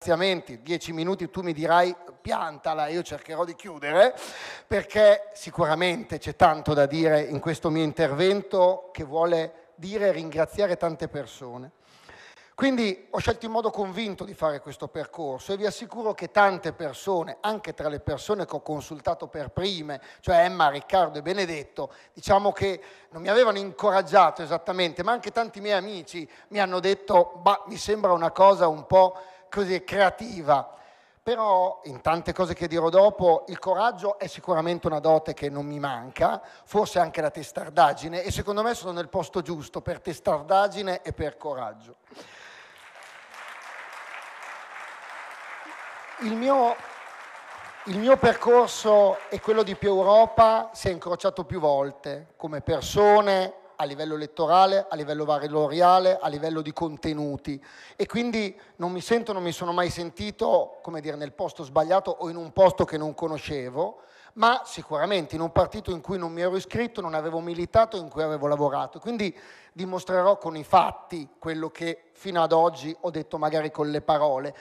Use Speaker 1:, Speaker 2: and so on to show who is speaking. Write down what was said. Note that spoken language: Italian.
Speaker 1: ringraziamenti, dieci minuti tu mi dirai piantala, io cercherò di chiudere, perché sicuramente c'è tanto da dire in questo mio intervento che vuole dire ringraziare tante persone. Quindi ho scelto in modo convinto di fare questo percorso e vi assicuro che tante persone, anche tra le persone che ho consultato per prime, cioè Emma, Riccardo e Benedetto, diciamo che non mi avevano incoraggiato esattamente, ma anche tanti miei amici mi hanno detto, ma mi sembra una cosa un po' così creativa. Però in tante cose che dirò dopo, il coraggio è sicuramente una dote che non mi manca, forse anche la testardaggine, e secondo me sono nel posto giusto per testardaggine e per coraggio. Il mio, il mio percorso e quello di più Europa si è incrociato più volte, come persone, a livello elettorale, a livello valoriale, a livello di contenuti e quindi non mi sento, non mi sono mai sentito, come dire, nel posto sbagliato o in un posto che non conoscevo, ma sicuramente in un partito in cui non mi ero iscritto, non avevo militato, in cui avevo lavorato. Quindi dimostrerò con i fatti quello che fino ad oggi ho detto magari con le parole.